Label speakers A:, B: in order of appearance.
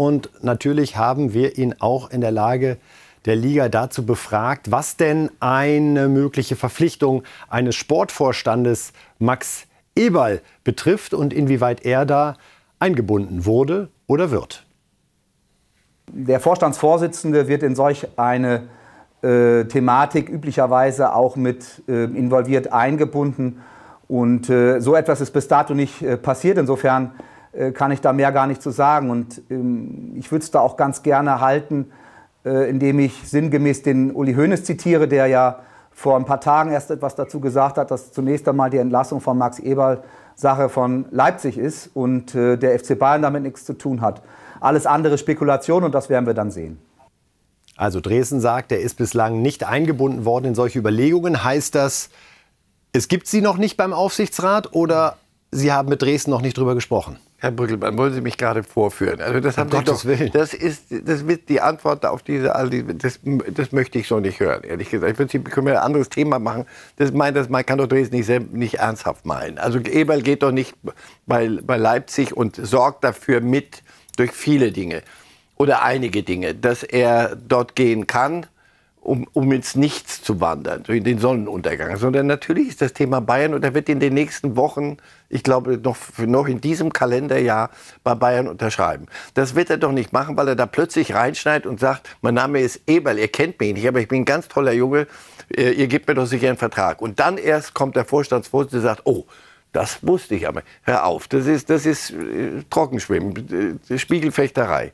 A: Und natürlich haben wir ihn auch in der Lage der Liga dazu befragt, was denn eine mögliche Verpflichtung eines Sportvorstandes Max
B: Eberl betrifft und inwieweit er da eingebunden wurde oder wird. Der Vorstandsvorsitzende wird in solch eine äh, Thematik üblicherweise auch mit äh, involviert eingebunden. Und äh, so etwas ist bis dato nicht äh, passiert. Insofern äh, kann ich da mehr gar nicht zu sagen. Und ähm, ich würde es da auch ganz gerne halten, äh, indem ich sinngemäß den Uli Hoeneß zitiere, der ja vor ein paar Tagen erst etwas dazu gesagt hat, dass zunächst einmal die Entlassung von Max Eberl Sache von Leipzig ist und äh, der FC Bayern damit nichts zu tun hat. Alles andere Spekulation und das werden wir dann sehen. Also Dresden sagt, er ist bislang nicht
A: eingebunden worden in solche Überlegungen. Heißt das, es gibt sie noch nicht beim Aufsichtsrat oder Sie haben mit Dresden noch nicht drüber gesprochen.
C: Herr Brückelmann, wollen Sie mich gerade vorführen? Also das haben Gottes doch, Willen. Das ist das wird die Antwort auf diese, das, das möchte ich so nicht hören, ehrlich gesagt. Ich würde, können wir ein anderes Thema machen. Das, mein, das man kann doch Dresden nicht, nicht ernsthaft meinen. Also Eberl geht doch nicht bei, bei Leipzig und sorgt dafür mit durch viele Dinge oder einige Dinge, dass er dort gehen kann um, um ins Nichts zu wandern, in den Sonnenuntergang, sondern natürlich ist das Thema Bayern und er wird in den nächsten Wochen, ich glaube, noch, noch in diesem Kalenderjahr bei Bayern unterschreiben. Das wird er doch nicht machen, weil er da plötzlich reinschneidet und sagt, mein Name ist Eberl, ihr kennt mich nicht, aber ich bin ein ganz toller Junge, äh, ihr gebt mir doch sicher einen Vertrag. Und dann erst kommt der Vorstandsvorsitzende und sagt, oh, das
B: wusste ich aber. Hör auf, das ist, das ist äh, Trockenschwimmen, äh, Spiegelfechterei.